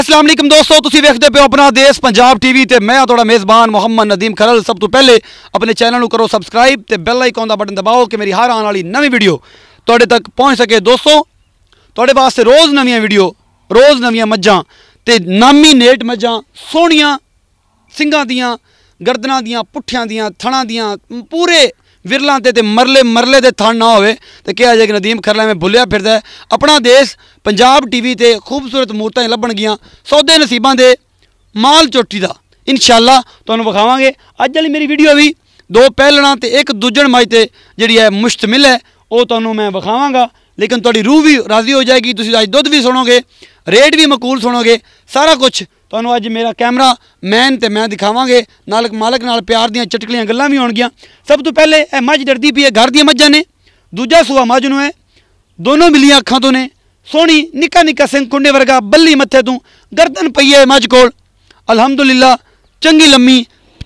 ਅਸਲਾਮ ਅਲੈਕਮ ਦੋਸਤੋ ਤੁਸੀਂ ਵੇਖਦੇ ਪਿਓ ਆਪਣਾ ਦੇਸ਼ ਪੰਜਾਬ ਟੀਵੀ ਤੇ ਮੈਂ ਤੁਹਾਡਾ ਮੇਜ਼ਬਾਨ ਮੁਹੰਮਦ ਨਦੀਮ ਖਰਲ ਸਭ ਤੋਂ ਪਹਿਲੇ ਆਪਣੇ ਚੈਨਲ ਨੂੰ ਕਰੋ ਸਬਸਕ੍ਰਾਈਬ ਤੇ ਬੈਲ ਆਈਕਨ ਦਾ ਬਟਨ ਦਬਾਓ ਕਿ ਮੇਰੀ ਹਰ ਆਉਣ ਵਾਲੀ ਨਵੀਂ ਵੀਡੀਓ ਤੁਹਾਡੇ ਤੱਕ ਪਹੁੰਚ ਸਕੇ ਦੋਸਤੋ ਤੁਹਾਡੇ ਵਾਸਤੇ ਰੋਜ਼ ਨਵੀਆਂ ਵੀਡੀਓ ਰੋਜ਼ ਨਵੀਆਂ ਮੱਝਾਂ ਤੇ ਨਾਮੀ ਨੇਟ ਮੱਝਾਂ ਸੋਹਣੀਆਂ ਸਿੰਘਾਂ ਦੀਆਂ ਗਰਦਨਾਂ ਦੀਆਂ ਪੁੱਠਿਆਂ ਦੀਆਂ ਥਣਾਂ ਦੀਆਂ ਪੂਰੇ ਵਿਰਲਾਂ ਤੇ ਤੇ ਮਰਲੇ ਮਰਲੇ ਦੇ ਥਣ ਨਾ ਹੋਵੇ ਤੇ ਕਿਹਾ ਜੇ ਕਿ ਨਦੀਮ ਖਰਲਾ ਮੈਂ ਭੁੱਲਿਆ ਫਿਰਦਾ ਆਪਣਾ ਦੇਸ਼ ਪੰਜਾਬ ਟੀਵੀ ਤੇ ਖੂਬਸੂਰਤ ਮੂਰਤਾਂ ਗਿਆ ਸੌਦੇ ਨਸੀਬਾਂ ਦੇ ਮਾਲ ਚੋਟੀ ਦਾ ਇਨਸ਼ਾਅੱਲਾ ਤੁਹਾਨੂੰ ਵਿਖਾਵਾਂਗੇ ਅੱਜ ਵਾਲੀ ਮੇਰੀ ਵੀਡੀਓ ਵੀ ਦੋ ਪਹਿਲਣਾ ਤੇ ਇੱਕ ਦੂਜਣ ਮਾਈ ਤੇ ਜਿਹੜੀ ਹੈ ਮੁਸ਼ਤਮਿਲ ਹੈ ਉਹ ਤੁਹਾਨੂੰ ਮੈਂ ਵਿਖਾਵਾਂਗਾ ਲੇਕਿਨ ਤੁਹਾਡੀ ਰੂਹ ਵੀ ਰਾਜ਼ੀ ਹੋ ਜਾਏਗੀ ਤੁਸੀਂ ਅੱਜ ਦੁੱਧ ਵੀ ਸੁਣੋਗੇ ਰੇਟ ਵੀ ਮਕੂਲ ਸੁਣੋਗੇ ਸਾਰਾ ਕੁਝ ਤੁਹਾਨੂੰ ਅੱਜ ਮੇਰਾ ਕੈਮਰਾ ਮੈਨ ਤੇ ਮੈਂ ਦਿਖਾਵਾਂਗੇ ਨਾਲ ਮਾਲਕ ਨਾਲ ਪਿਆਰ ਦੀਆਂ ਚਟਕਲੀਆਂ ਗੱਲਾਂ ਵੀ ਹੋਣਗੀਆਂ ਸਭ ਤੋਂ ਪਹਿਲੇ ਇਹ ਮੱਝ ਡਰਦੀ ਪਈ ਹੈ ਘਰ ਦੀਆਂ ਮੱਝਾਂ ਨੇ ਦੂਜਾ ਸੂਆ ਮੱਝ ਨੂੰ ਹੈ ਦੋਨੋਂ ਮਿਲੀਆਂ ਅੱਖਾਂ ਤੋਂ ਨੇ ਸੋਹਣੀ ਨਿੱਕਾ ਨਿੱਕਾ ਸਿੰਘ ਕੁੰਡੇ ਵਰਗਾ ਬੱਲੀ ਮੱਥੇ ਤੋਂ ਗਰਦਨ ਪਈ ਹੈ ਮੱਝ ਕੋਲ ਅਲਹਮਦੁਲਿਲਾ ਚੰਗੀ ਲੰਮੀ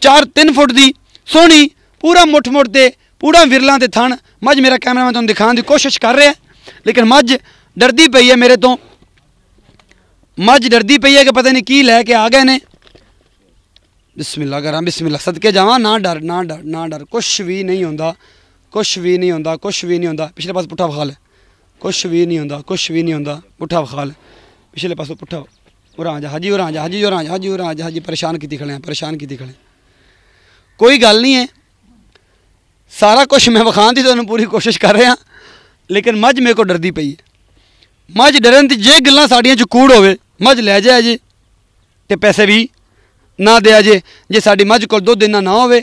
4-3 ਫੁੱਟ ਦੀ ਸੋਹਣੀ ਪੂਰਾ ਮੁੱਠ-ਮੁੱਠ ਤੇ ਪੂਰਾ ਵਿਰਲਾਂ ਤੇ ਥਣ ਮੱਝ ਮੇਰਾ ਕੈਮਰਾਮੈਨ ਤੁਹਾਨੂੰ ਦਿਖਾਉਣ ਦੀ ਕੋਸ਼ਿਸ਼ ਕਰ ਰਿਹਾ ਲੇਕਿਨ ਮੱਝ ਡਰਦੀ ਪਈ ਹੈ ਮੇਰੇ ਤੋਂ ਮੱਝ ਡਰਦੀ ਪਈ ਹੈ ਕਿ ਪਤਾ ਨਹੀਂ ਕੀ ਲੈ ਕੇ ਆ ਗਏ ਨੇ ਬਿਸਮਿਲ੍ਲਾ ਕਰਾਂ ਬਿਸਮਿਲ੍ਲਾ ਸਦਕੇ ਜਾਵਾਂ ਨਾ ਡਰ ਨਾ ਡਰ ਨਾ ਡਰ ਕੁਛ ਵੀ ਨਹੀਂ ਹੁੰਦਾ ਕੁਛ ਵੀ ਨਹੀਂ ਹੁੰਦਾ ਕੁਛ ਵੀ ਨਹੀਂ ਹੁੰਦਾ ਪਿਛਲੇ ਪਾਸੇ ਪੁੱਠਾ ਵਖਾਲ ਕੁਛ ਵੀ ਨਹੀਂ ਹੁੰਦਾ ਕੁਛ ਵੀ ਨਹੀਂ ਹੁੰਦਾ ਪੁੱਠਾ ਵਖਾਲ ਪਿਛਲੇ ਪਾਸੇ ਪੁੱਠਾ ਉਰਾਂ ਜਾ ਹਾਜੀ ਉਰਾਂ ਜਾ ਹਾਜੀ ਉਰਾਂ ਜਾ ਹਾਜੀ ਉਰਾਂ ਜਾ ਹਾਜੀ ਪਰੇਸ਼ਾਨ ਕੀਤੀ ਖੜੇ ਆ ਪਰੇਸ਼ਾਨ ਕੀਤੀ ਖੜੇ ਕੋਈ ਗੱਲ ਨਹੀਂ ਹੈ ਸਾਰਾ ਕੁਝ ਮੈਂ ਵਖਾਣ ਦੀ ਤੁਹਾਨੂੰ ਪੂਰੀ ਕੋਸ਼ਿਸ਼ ਕਰ ਰਿਹਾ ਲੇਕਿਨ ਮੱਝ ਮੇਰੇ ਕੋ ਡਰਦੀ ਪਈ ਹੈ ਮੱਝ ਡਰਨ ਤੇ ਜੇ ਗੱਲਾਂ ਸਾਡੀਆਂ ਚ ਕੂੜ ਹੋਵੇ ਮੱਝ ਲੈ ਜਾਇਆ ਜੇ ਤੇ ਪੈਸੇ ਵੀ ਨਾ ਦਿਆ ਜੇ ਜੇ ਸਾਡੀ ਮੱਝ ਕੋਲ ਦੁੱਧ ਇੰਨਾ ਨਾ ਹੋਵੇ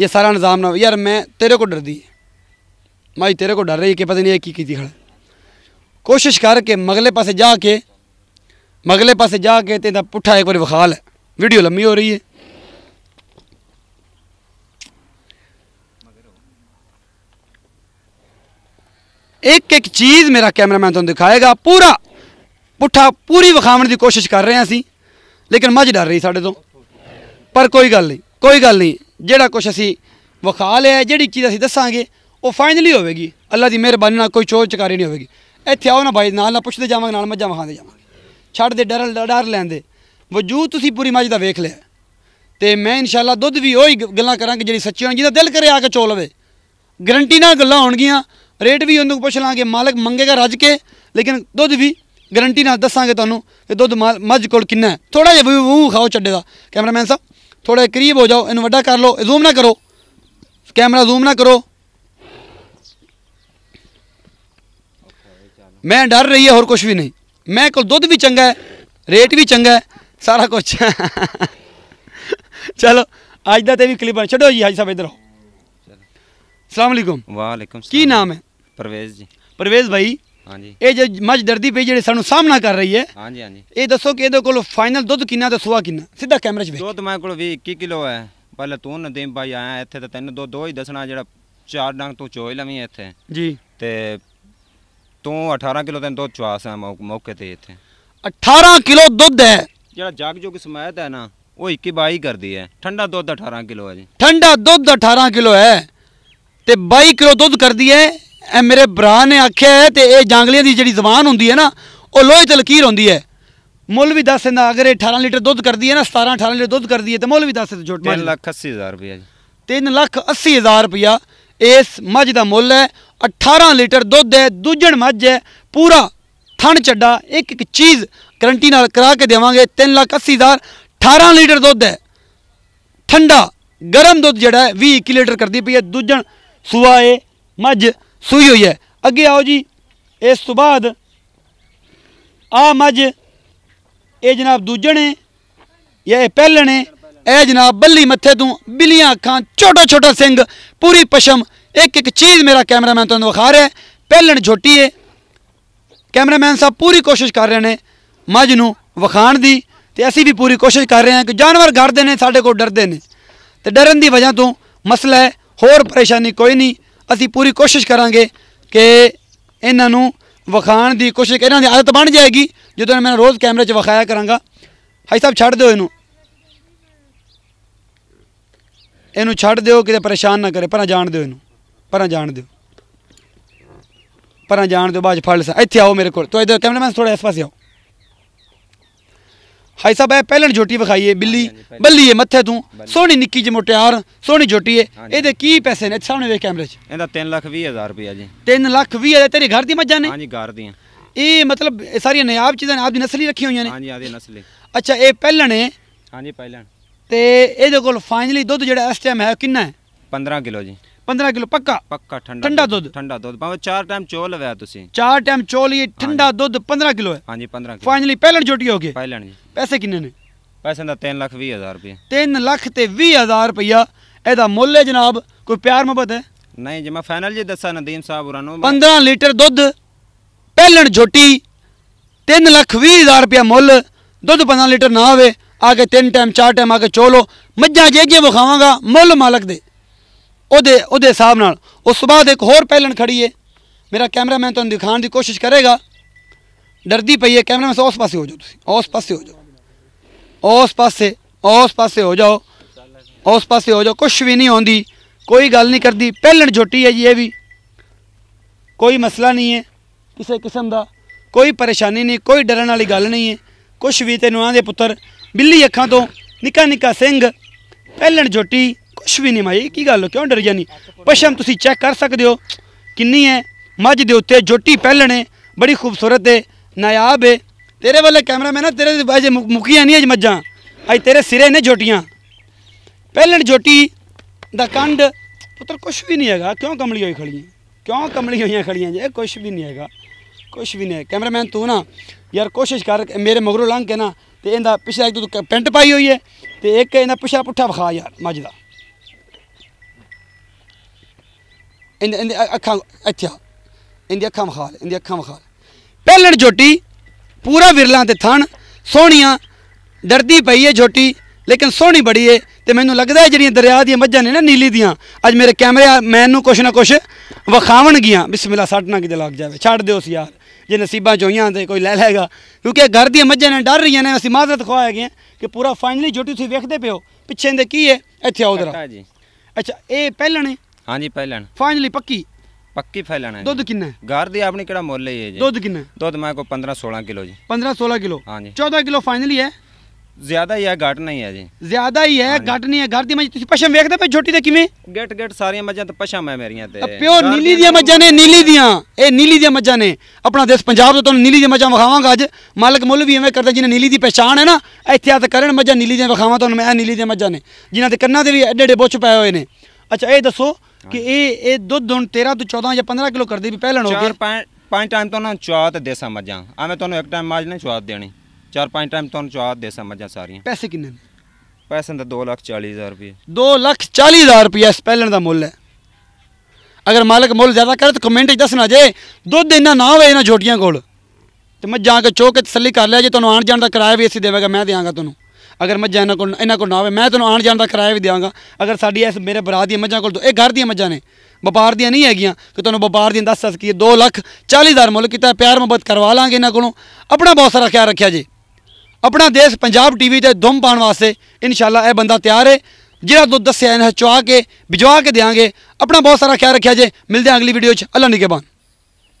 ਇਹ ਸਾਰਾ ਨਿਜ਼ਾਮ ਨਾ ਯਾਰ ਮੈਂ ਤੇਰੇ ਕੋ ਡਰਦੀ ਹੈ ਮਾਈ ਤੇਰੇ ਕੋ ਡਰ ਰਹੀ ਕਿ ਪਤਾ ਨਹੀਂ ਇਹ ਕੀ ਕੀਤੀ ਖੜਾ ਕੋਸ਼ਿਸ਼ ਕਰ ਕੇ ਮਗਲੇ ਪਾਸੇ ਜਾ ਕੇ ਮਗਲੇ ਪਾਸੇ ਜਾ ਕੇ ਤੇ ਦਾ ਪੁੱਠਾ ਇੱਕ ਵਾਰੀ ਵਿਖਾ ਲੈ ਵੀਡੀਓ ਲੰਮੀ ਹੋ ਰਹੀ ਹੈ एक एक चीज मेरा कैमरामैन तुम दिखाएगा पूरा ਪੁੱਠਾ ਪੂਰੀ ਵਿਖਾਉਣ ਦੀ ਕੋਸ਼ਿਸ਼ ਕਰ ਰਹੇ ਹਾਂ ਅਸੀਂ ਲੇਕਿਨ ਮੱਝ ਡਰ ਰਹੀ ਸਾਡੇ ਤੋਂ ਪਰ ਕੋਈ ਗੱਲ ਨਹੀਂ ਕੋਈ ਗੱਲ ਨਹੀਂ ਜਿਹੜਾ ਕੁਝ ਅਸੀਂ ਵਿਖਾ ਲਿਆ ਜਿਹੜੀ ਚੀਜ਼ ਅਸੀਂ ਦੱਸਾਂਗੇ ਉਹ ਫਾਈਨਲੀ ਹੋਵੇਗੀ ਅੱਲਾ ਦੀ ਮਿਹਰਬਾਨੀ ਨਾਲ ਕੋਈ ਚੋਰ ਚਕਾਰੀ ਨਹੀਂ ਹੋਵੇਗੀ ਇੱਥੇ ਆਓ ਨਾ ਬਾਈ ਨਾਲ ਨਾ ਪੁੱਛਦੇ ਜਾਵਾਂਗੇ ਨਾਲ ਮੱਝਾਂ ਵਿਖਾਉਂਦੇ ਜਾਵਾਂਗੇ ਛੱਡ ਦੇ ਡਰ ਡਰ ਲੈਂਦੇ ਵਜੂਦ ਤੁਸੀਂ ਪੂਰੀ ਮੱਝ ਦਾ ਵੇਖ ਲਿਆ ਤੇ ਮੈਂ ਇਨਸ਼ਾਅੱਲਾ ਦੁੱਧ ਵੀ ਉਹੀ ਗੱਲਾਂ ਕਰਾਂਗੇ ਜਿਹੜੀ ਸੱਚੀ ਹੋਣ ਜਿਹਦਾ ਦਿਲ ਕਰੇ ਆ ਕੇ ਚੋ ਲਵੇ ਗਰੰਟੀ ਨਾਲ ਗੱਲਾਂ ਹੋਣਗੀਆਂ ਰੇਟ ਵੀ ਉਹਨੂੰ ਪੁੱਛ ਲਾਂਗੇ ਮਾਲਕ ਮੰਗੇਗਾ ਰੱਜ ਕੇ ਲੇਕਿਨ ਦੁੱਧ ਵੀ ਗਰੰਟੀ ਨਾਲ ਦੱਸਾਂਗੇ ਤੁਹਾਨੂੰ ਕਿ ਦੁੱਧ ਮੱਝ ਕੋਲ ਕਿੰਨਾ ਹੈ ਥੋੜਾ ਜਿਹਾ ਵੀ ਮੂੰਹ ਖਾਓ ਛੱਡੇ ਦਾ ਕੈਮਰਾਮੈਨ ਸਾਹਿਬ ਥੋੜਾ ਜਿਹਾ ਕਰੀਬ ਹੋ ਜਾਓ ਇਹਨੂੰ ਵੱਡਾ ਕਰ ਲਓ ਜ਼ੂਮ ਨਾ ਕਰੋ ਕੈਮਰਾ ਜ਼ੂਮ ਨਾ ਕਰੋ ਮੈਂ ਡਰ ਰਹੀ ਹੈ ਹੋਰ ਕੁਝ ਵੀ ਨਹੀਂ ਮੈਂ ਕੋਲ ਦੁੱਧ ਵੀ ਚੰਗਾ ਹੈ ਰੇਟ ਵੀ ਚੰਗਾ ਹੈ ਸਾਰਾ ਕੁਝ ਚਲੋ ਅੱਜ ਦਾ ਤੇ ਵੀ ਕਲਿੱਪ ਛੱਡੋ ਜੀ ਹਾਜੀ ਸਾਹਿਬ ਇਧਰ ਆਓ ਅਸਲਾਮ ਅਲੈਕੁਮ ਵਾਲੇਕੁਮ ਕੀ ਨਾਮ ਹੈ ਪਰਵੇਜ਼ ਜੀ ਪਰਵੇਜ਼ ਭਾਈ ਹਾਂਜੀ ਇਹ ਜੇ ਮੱਝ ਦਰਦੀ ਪਈ ਜਿਹੜੇ ਸਾਨੂੰ ਸਾਹਮਣਾ ਕਰ ਰਹੀ ਹੈ ਹਾਂਜੀ ਹਾਂਜੀ ਇਹ ਦੱਸੋ ਕਿ ਇਹਦੇ ਕੋਲ ਫਾਈਨਲ ਦੁੱਧ ਕਿੰਨਾ ਤੇ ਸੁਆ ਕਿੰਨਾ ਸਿੱਧਾ ਕੈਮਰੇ 'ਚ ਵੇਖ ਦੁੱਧ ਮੇਰੇ ਕੋਲ 21 ਕਿਲੋ ਹੈ ਪਹਿਲਾਂ ਤੂੰ ਨਦੀਮ ਭਾਈ ਆਇਆ ਇੱਥੇ ਤਾਂ ਤੈਨੂੰ ਦੋ ਦੋ ਹੀ ਦੱਸਣਾ ਜਿਹੜਾ ਚਾਰ ਡੰਗ ਤੂੰ ਚੋਏ ਲਵੀਂ ਇੱਥੇ ਜੀ ਤੇ ਤੂੰ 18 ਕਿਲੋ ਤੈਨੂੰ ਦੁੱਧ ਚਵਾਸ ਹੈ ਮੌਕੇ ਤੇ ਇੱਥੇ 18 ਕਿਲੋ ਦੁੱਧ ਹੈ ਜਿਹੜਾ ਜਗ ਜੋਗ ਸਮਾਇਤ ਹੈ ਨਾ ਉਹ 21 22 ਕਰਦੀ ਹੈ ਠੰਡਾ ਦੁੱਧ 18 ਕਿਲੋ ਹੈ ਜੀ ਠੰਡਾ ਦੁੱਧ 18 ਕਿਲੋ ਹੈ ਤੇ 22 ਕਿਲੋ ਦੁੱਧ ਕਰਦੀ ਹੈ ਇਹ ਮੇਰੇ ਭਰਾ ਨੇ ਆਖਿਆ ਤੇ ਇਹ ਜੰਗਲੀਆਂ ਦੀ ਜਿਹੜੀ ਜ਼ਬਾਨ ਹੁੰਦੀ ਹੈ ਨਾ ਉਹ ਲੋਹੇ ਤੇ ਲਕੀਰ ਹੁੰਦੀ ਹੈ ਮੁੱਲ ਵੀ ਦੱਸ ਦਿੰਦਾ ਅਗਰ ਇਹ 18 ਲੀਟਰ ਦੁੱਧ ਕਰਦੀ ਹੈ ਨਾ 17 18 ਲੀਟਰ ਦੁੱਧ ਕਰਦੀ ਹੈ ਤੇ ਮੁੱਲ ਵੀ ਦੱਸ ਦਿੰਦਾ ਝੋਟ ਮਾਰ 3 ਲੱਖ 80 ਹਜ਼ਾਰ ਰੁਪਇਆ ਜੀ 3 ਲੱਖ 80 ਹਜ਼ਾਰ ਰੁਪਇਆ ਇਸ ਮੱਝ ਦਾ ਮੁੱਲ ਹੈ 18 ਲੀਟਰ ਦੁੱਧ ਹੈ ਦੂਜਣ ਮੱਝ ਹੈ ਪੂਰਾ ਥਣ ਚੱਡਾ ਇੱਕ ਇੱਕ ਚੀਜ਼ ਗਰੰਟੀ ਨਾਲ ਕਰਾ ਕੇ ਦੇਵਾਂਗੇ 3 ਲੱਖ 80 ਹਜ਼ਾਰ 18 ਲੀਟਰ ਦੁੱਧ ਹੈ ਠੰਡਾ ਗਰਮ ਦੁੱਧ ਜਿਹੜਾ ਹੈ 20 ਲੀਟਰ ਕਰਦੀ ਪਈ ਹੈ ਦੂਜਣ ਸੁਆਏ ਮੱਝ ਸੂਈ ਹੋਈ ਹੈ ਅੱਗੇ ਆਓ ਜੀ ਇਸ ਤੋਂ ਬਾਅਦ ਆ ਮੱਝ ਇਹ ਜਨਾਬ ਦੂਜਣੇ ਜਾਂ ਇਹ ਪਹਿਲਣੇ ਇਹ ਜਨਾਬ ਬੱਲੀ ਮੱਥੇ ਤੋਂ ਬਿਲੀਆਂ ਅੱਖਾਂ ਛੋਟਾ ਛੋਟਾ ਸਿੰਘ ਪੂਰੀ ਪਸ਼ਮ ਇੱਕ ਇੱਕ ਚੀਜ਼ ਮੇਰਾ ਕੈਮਰਾਮੈਨ ਤੁਹਾਨੂੰ ਵਿਖਾ ਰਿਹਾ ਪਹਿਲਣ ਝੋਟੀ ਹੈ ਕੈਮਰਾਮੈਨ ਸਾਹਿਬ ਪੂਰੀ ਕੋਸ਼ਿਸ਼ ਕਰ ਰਹੇ ਨੇ ਮੱਝ ਨੂੰ ਵਿਖਾਣ ਦੀ ਤੇ ਅਸੀਂ ਵੀ ਪੂਰੀ ਕੋਸ਼ਿਸ਼ ਕਰ ਰਹੇ ਹਾਂ ਕਿ ਜਾਨਵਰ ਘਰਦੇ ਨੇ ਸਾਡੇ ਕੋਲ ਡਰਦੇ ਨੇ ਤੇ ਡਰਨ ਦੀ ਵਜ੍ਹਾ ਤੋਂ ਮਸਲਾ ਹੈ ਹੋਰ ਪਰੇਸ਼ਾਨੀ ਕੋਈ ਨਹੀਂ ਅਸੀਂ ਪੂਰੀ ਕੋਸ਼ਿਸ਼ ਕਰਾਂਗੇ ਕਿ ਇਹਨਾਂ ਨੂੰ ਵਿਖਾਣ ਦੀ ਕੋਸ਼ਿਸ਼ ਇਹਨਾਂ ਦੀ ਆਦਤ ਬਣ ਜਾਏਗੀ ਜਦੋਂ ਮੈਂ ਰੋਜ਼ ਕੈਮਰੇ 'ਚ ਵਿਖਾਇਆ ਕਰਾਂਗਾ ਹਾਈ ਸਾਹਿਬ ਛੱਡ ਦਿਓ ਇਹਨੂੰ ਇਹਨੂੰ ਛੱਡ ਦਿਓ ਕਿਤੇ ਪਰੇਸ਼ਾਨ ਨਾ ਕਰੇ ਪਰਾਂ ਜਾਣ ਦਿਓ ਇਹਨੂੰ ਪਰਾਂ ਜਾਣ ਦਿਓ ਪਰਾਂ ਜਾਣ ਦਿਓ ਬਾਜ ਫੜ ਲੈ ਇੱਥੇ ਆਓ ਮੇਰੇ ਕੋਲ ਤੋ ਇਧਰ ਕੈਮਰਾਮੈਨ ਥੋੜਾ ਇਸ ਪਾਸੇ ਆਓ ਹਾਈ ਸਾਹਿਬ ਇਹ ਪਹਿਲਣ ਝੋਟੀ ਵਿਖਾਈਏ ਬਿੱਲੀ ਬੱਲੀ ਹੈ ਮੱਥੇ ਤੋਂ ਸੋਹਣੀ ਨਿੱਕੀ ਜਿਹੀ ਮੋਟਿਆਰ ਸੋਹਣੀ ਝੋਟੀ ਹੈ ਇਹਦੇ ਕੀ ਪੈਸੇ ਨੇ ਸਾਹਮਣੇ ਵੇਖ ਕੈਮਰੇ 'ਚ ਇਹਦਾ 3 ਲੱਖ 20 ਹਜ਼ਾਰ ਰੁਪਇਆ ਜੀ 3 ਲੱਖ 20 ਹਜ਼ਾਰ ਤੇਰੇ ਘਰ ਦੀ ਮੱਝਾਂ ਨੇ ਹਾਂਜੀ ਘਰ ਦੀਆਂ ਇਹ ਮਤਲਬ ਇਹ ਸਾਰੀਆਂ ਨਿਆਬ ਚੀਜ਼ਾਂ ਨੇ ਆਪ ਦੀ ਨਸਲੀ ਰੱਖੀਆਂ ਹੋਈਆਂ ਨੇ ਹਾਂਜੀ ਆਦੀ ਨਸਲੀ ਅੱਛਾ ਇਹ ਪਹਿਲਣ ਹੈ ਹਾਂਜੀ ਪਹਿਲਣ ਤੇ ਇਹਦੇ ਕੋਲ ਫਾਈਨਲੀ ਦੁੱਧ ਜਿਹੜਾ ਇਸ ਟਾਈਮ ਹੈ ਕਿੰਨਾ ਹੈ 15 ਕਿਲੋ ਜੀ 15 ਕਿਲੋ ਪੱਕਾ ਪੱਕਾ ਠੰਡਾ ਠੰਡਾ ਦੁੱਧ ਠੰਡਾ ਦੁੱਧ ਭਾਵੇਂ ਚਾਰ ਟਾਈਮ ਚੋਲ ਲਵਾਇਆ ਤੁਸੀਂ ਚਾਰ ਟਾਈਮ ਚੋਲ ਇਹ ਠੰਡਾ ਦੁੱਧ 15 ਕਿਲੋ ਹੈ ਹਾਂਜੀ 15 ਕਿਲੋ ਫਾਈਨਲੀ ਪਹਿਲਣ ਝੋਟੀ ਹੋ ਗਈ ਪਹਿਲਣ ਜੀ ਪੈਸੇ ਕਿੰਨੇ ਨੇ ਪੈਸੇ ਦਾ 3 ਲੱਖ 20 ਹਜ਼ਾਰ ਰੁਪਏ 3 ਲੱਖ ਤੇ 20 ਹਜ਼ਾਰ ਰੁਪਇਆ ਇਹਦਾ ਮੁੱਲ ਹੈ ਜਨਾਬ ਕੋਈ ਪਿਆਰ ਮੁਹੱਬਤ ਹੈ ਨਹੀਂ ਜੇ ਮੈਂ ਫਾਈਨਲ ਜੀ ਦੱਸਾਂ ਨਦੀਮ ਸਾਹਿਬ ਹੋਰਾਂ ਨੂੰ 15 ਲੀਟਰ ਦੁੱਧ ਪਹਿਲਣ ਝੋਟੀ 3 ਲੱਖ 20 ਹਜ਼ਾਰ ਰੁਪਇਆ ਮੁੱਲ ਦੁੱਧ 15 ਲੀਟਰ ਨਾ ਹੋਵੇ ਆਗੇ ਤਿੰਨ ਟਾਈਮ ਚਾਰ ਟਾਈਮ ਆਗੇ ਚੋਲੋ ਮੱਝਾਂ ਜੇ ਜੇ ਵਿਖਾਵਾਂਗਾ ਮੁੱਲ ਮਾਲਕ ਦੇ ਉਹਦੇ ਉਹਦੇ ਹਿਸਾਬ ਨਾਲ ਉਸ ਤੋਂ ਬਾਅਦ ਇੱਕ ਹੋਰ ਪਹਿਲਣ ਖੜੀ ਏ ਮੇਰਾ ਕੈਮਰਾਮੈਨ ਤੁਹਾਨੂੰ ਦਿਖਾਉਣ ਦੀ ਕੋਸ਼ਿਸ਼ ਕਰੇਗਾ ਡਰਦੀ ਪਈ ਹੈ ਕੈਮਰਾਮੈਨ ਉਸ ਪਾਸੇ ਹੋ ਜਾਓ ਤੁਸੀਂ ਉਸ ਪਾਸੇ ਹੋ ਜਾਓ ਉਸ ਪਾਸੇ ਉਸ ਪਾਸੇ ਹੋ ਜਾਓ ਉਸ ਪਾਸੇ ਹੋ ਜਾਓ ਕੁਝ ਵੀ ਨਹੀਂ ਹੁੰਦੀ ਕੋਈ ਗੱਲ ਨਹੀਂ ਕਰਦੀ ਪਹਿਲਣ ਝੋਟੀ ਹੈ ਜੀ ਇਹ ਵੀ ਕੋਈ ਮਸਲਾ ਨਹੀਂ ਹੈ ਕਿਸੇ ਕਿਸਮ ਦਾ ਕੋਈ ਪਰੇਸ਼ਾਨੀ ਨਹੀਂ ਕੋਈ ਡਰਨ ਵਾਲੀ ਗੱਲ ਨਹੀਂ ਹੈ ਕੁਝ ਵੀ ਤੈਨੂੰ ਆਂਦੇ ਪੁੱਤਰ ਬਿੱਲੀ ਅੱਖਾਂ ਤੋਂ ਨਿੱਕਾ ਨਿੱਕਾ ਸਿੰਘ ਪਹਿਲਣ ਝੋਟੀ ਕੁਝ ਵੀ ਨਹੀਂ ਮਾਈ ਕੀ ਗੱਲ ਕਿਉਂ ਡਰ ਜਾਨੀ ਪਸ਼ਮ ਤੁਸੀਂ ਚੈੱਕ ਕਰ ਸਕਦੇ ਹੋ ਕਿੰਨੀ ਹੈ ਮੱਝ ਦੇ ਉੱਤੇ ਝੋਟੀ ਪਹਿਲਣੇ ਬੜੀ ਖੂਬਸੂਰਤ ਹੈ ਨਾਇਆਬ ਹੈ ਤੇਰੇ ਵੱਲੇ ਕੈਮਰਾਮੈਨ ਆ ਤੇਰੇ ਅਜੇ ਮੁਕੀਆਂ ਨਹੀਂ ਅਜ ਮੱਜਾਂ ਅਜ ਤੇਰੇ ਸਿਰੇ ਨੇ ਝੋਟੀਆਂ ਪਹਿਲਣ ਝੋਟੀ ਦਾ ਕੰਡ ਪੁੱਤਰ ਕੁਛ ਵੀ ਨਹੀਂ ਹੈਗਾ ਕਿਉਂ ਕਮਲੀ ਹੋਈ ਖੜੀ ਹੈ ਕਿਉਂ ਕਮਲੀ ਹੋਈਆਂ ਖੜੀਆਂ ਜੇ ਕੁਛ ਵੀ ਨਹੀਂ ਹੈਗਾ ਕੁਛ ਵੀ ਨਹੀਂ ਕੈਮਰਾਮੈਨ ਤੂੰ ਨਾ ਯਾਰ ਕੋਸ਼ਿਸ਼ ਕਰ ਮੇਰੇ ਮਗਰੋਂ ਲੰਘ ਕੇ ਨਾ ਤੇ ਇਹਦਾ ਪਿਛਲਾ ਇੱਕ ਤੂੰ ਪੈਂਟ ਪਾਈ ਹੋਈ ਹੈ ਤੇ ਇੱਕ ਇਹਦਾ ਪਿਛਲਾ ਪੁੱਠਾ ਵਿਖਾ ਯਾਰ ਮੱਜਦਾ ਦਾ ਇਹਦੇ ਅੱਖਾਂ ਅੱਛਾ ਇਹਦੀ ਅੱਖਾਂ ਵਿਖਾ ਇਹਦੀ ਅੱਖਾਂ ਵਿਖਾ ਪਹਿਲਣ ਝੋਟੀ ਪੂਰਾ ਵਿਰਲਾ ਤੇ ਥਣ ਸੋਹਣੀਆਂ ਡਰਦੀ ਪਈ ਏ ਛੋਟੀ ਲੇਕਿਨ ਸੋਹਣੀ ਬੜੀ ਏ ਤੇ ਮੈਨੂੰ ਲੱਗਦਾ ਜਿਹੜੀਆਂ ਦਰਿਆ ਦੀਆਂ ਮੱਝਾਂ ਨੇ ਨਾ ਨੀਲੀ ਦੀਆਂ ਅੱਜ ਮੇਰੇ ਕੈਮਰੇ ਮੈਨੂੰ ਕੁਛ ਨਾ ਕੁਛ ਗਿਆ ਬਿਸਮਿਲ੍ਲਾ ਸੱਟ ਨਾ ਕਿਤੇ ਲੱਗ ਜਾਵੇ ਛੱਡ ਦਿਓ ਸੀ ਯਾਰ ਜੇ ਨਸੀਬਾਂ ਚੋਈਆਂ ਤੇ ਕੋਈ ਲੈ ਲੈਗਾ ਕਿਉਂਕਿ ਘਰ ਦੀਆਂ ਮੱਝਾਂ ਨੇ ਡਰ ਰਹੀਆਂ ਨੇ ਅਸੀਂ ਮਾਜ਼ਰਤ ਖਵਾ ਗਏ ਕਿ ਪੂਰਾ ਫਾਈਨਲੀ ਜੋਟੀ ਤੁਸੀਂ ਵੇਖਦੇ ਪਿਓ ਪਿੱਛੇ ਦੇ ਕੀ ਹੈ ਇੱਥੇ ਆਓ ਜਰਾ ਅੱਛਾ ਇਹ ਪਹਿਲਣ ਹਾਂਜੀ ਪਹਿਲਣ ਫਾਈਨਲੀ ਪੱਕੀ ਪੱਕੀ ਫੈਲਣ ਹੈ ਦੁੱਧ ਕਿੰਨਾ ਹੈ ਘਰ ਦੀ ਆਪਣੀ ਕਿਹੜਾ ਮੁੱਲ ਹੀ ਹੈ ਜੀ ਦੁੱਧ ਕਿੰਨਾ ਦੁੱਧ ਮੈਂ ਕੋ 15 16 ਕਿਲੋ ਜੀ 15 16 ਕਿਲੋ ਹਾਂ ਜੀ 14 ਕਿਲੋ ਫਾਈਨਲੀ ਹੈ ਜ਼ਿਆਦਾ ਹੀ ਹੈ ਘਟ ਨਹੀਂ ਹੈ ਜੀ ਜ਼ਿਆਦਾ ਹੀ ਹੈ ਘਟ ਨਹੀਂ ਹੈ ਘਰ ਦੀ ਮੱਝ ਤੁਸੀਂ ਪਸ਼ਮ ਵੇਖਦੇ ਪਏ ਛੋਟੀ ਤੇ ਕਿਵੇਂ ਗੇਟ ਗੇਟ ਸਾਰੀਆਂ ਮੱਝਾਂ ਤਾਂ ਪਸ਼ਮ ਹੈ ਮੇਰੀਆਂ ਤੇ ਪਿਓਰ ਨੀਲੀ ਦੀਆਂ ਮੱਝਾਂ ਨੇ ਨੀਲੀ ਦੀਆਂ ਇਹ ਨੀਲੀ ਦੀਆਂ ਮੱਝਾਂ ਨੇ ਆਪਣਾ ਦੇਸ਼ ਪੰਜਾਬ ਤੋਂ ਤੁਹਾਨੂੰ ਨੀਲੀ ਦੀਆਂ ਮੱਝਾਂ ਵਿਖਾਵਾਂਗਾ ਅੱਜ ਮਾਲਕ ਮੁੱਲ ਵੀ ਐਵੇਂ ਕਰਦਾ ਜਿਹਨੇ ਨੀਲੀ ਦੀ ਪਛਾਣ ਹੈ ਨਾ ਇੱਥੇ ਆ ਤਾਂ ਕਰਨ ਮੱਝਾਂ ਨੀਲੀ ਦੀਆਂ ਵਿਖਾਵਾਂ ਤੁਹਾਨੂੰ ਮੈਂ ਨੀਲੀ ਦੀਆਂ ਮੱਝਾਂ ਨੇ ਜਿਨ੍ਹਾਂ ਦੇ ਕੰਨਾਂ ਦੇ ਵੀ ਐਡੇ ਐਡੇ ਬੁੱਚ ਪਏ ਹੋਏ ਨੇ ਅੱਛਾ ਇਹ ਦੱਸੋ ਕਿ ਇਹ ਇਹ ਦੁੱਧ ਹੁਣ 13 ਤੋਂ 14 ਜਾਂ 15 ਕਿਲੋ ਕਰਦੇ ਵੀ ਪਹਿਲਣ ਹੋ ਚਾਰ ਗਏ ਪੰਜ ਪੰਜ ਟਾਈਮ ਤੋਂ ਨਾ ਚਾਤ ਦੇ ਸਮਝਾਂ ਮੱਝਾਂ ਐਵੇਂ ਤੁਹਾਨੂੰ ਇੱਕ ਟਾਈਮ ਮਾਜ ਨਹੀਂ ਸਵਾਦ ਦੇਣੀ ਚਾਰ ਪੰਜ ਟਾਈਮ ਤੁਹਾਨੂੰ ਚਾਤ ਦੇ ਸਮਝਾਂ ਸਾਰੀਆਂ ਪੈਸੇ ਕਿੰਨੇ ਨੇ ਪੈਸੇ ਦਾ 2 ਲੱਖ 40 ਹਜ਼ਾਰ ਰੁਪਏ 2 ਲੱਖ 40 ਹਜ਼ਾਰ ਰੁਪਏ ਇਸ ਪਹਿਲਣ ਦਾ ਮੁੱਲ ਹੈ ਅਗਰ ਮਾਲਕ ਮੁੱਲ ਜ਼ਿਆਦਾ ਕਰੇ ਤਾਂ ਕਮੈਂਟ ਵਿੱਚ ਦੱਸਣਾ ਜੇ ਦੁੱਧ ਇੰਨਾ ਨਾ ਹੋਵੇ ਇਹਨਾਂ ਝੋਟੀਆਂ ਕੋਲ ਤੇ ਮੈਂ ਜਾ ਕੇ ਚੋਕੇ ਤਸੱਲੀ ਕਰ ਲਿਆ ਜੇ ਤੁਹਾਨੂੰ ਆਣ ਜਾਣ ਦਾ ਕਿਰਾਇਆ ਵੀ ਅਸੀਂ ਦੇਵਾਂਗਾ ਮੈਂ ਦੇਵਾਂਗਾ ਤੁਹਾਨੂੰ ਅਗਰ ਮੱਝਾਂ ਇਹਨਾਂ ਕੋਲ ਇਹਨਾਂ ਕੋਲ ਨਾ ਹੋਵੇ ਮੈਂ ਤੁਹਾਨੂੰ ਆਣ ਜਾਣ ਦਾ ਕਿਰਾਇਆ ਵੀ ਦੇਵਾਂਗਾ ਅਗਰ ਸਾਡੀ ਇਸ ਮੇਰੇ ਬਰਾਦ ਦੀਆਂ ਮੱਝਾਂ ਕੋਲ ਇਹ ਘਰ ਦੀਆਂ ਮੱਝਾਂ ਨੇ ਵਪਾਰ ਦੀਆਂ ਨਹੀਂ ਹੈਗੀਆਂ ਕਿ ਤੁਹਾਨੂੰ ਵਪਾਰ ਦੀਆਂ ਦੱਸ ਸਕੀਏ 2 ਲੱਖ 40000 ਮੁੱਲ ਕੀਤਾ ਪਿਆਰ ਮੁਹੱਬਤ ਕਰਵਾ ਲਾਂਗੇ ਇਹਨਾਂ ਕੋਲੋਂ ਆਪਣਾ ਬਹੁਤ ਸਾਰਾ ਖਿਆਲ ਰੱਖਿਆ ਜੀ ਆਪਣਾ ਦੇਸ਼ ਪੰਜਾਬ ਟੀਵੀ ਤੇ ਧੁੰਮ ਪਾਉਣ ਵਾਸਤੇ ਇਨਸ਼ਾਅੱਲਾ ਇਹ ਬੰਦਾ ਤਿਆਰ ਹੈ ਜਿਹੜਾ ਦੁੱਧ ਦੱਸਿਆ ਇਹਨਾਂ ਚਵਾ ਕੇ ਵਿਜਵਾ ਕੇ ਦੇਾਂਗੇ ਆਪਣਾ ਬਹੁਤ ਸਾਰਾ ਖਿਆਲ ਰੱਖਿਆ ਜੇ ਮਿਲਦੇ ਆਂ ਅਗਲੀ ਵੀਡੀਓ 'ਚ ਅੱਲਾ ਨਿਕੇ ਬਾਨ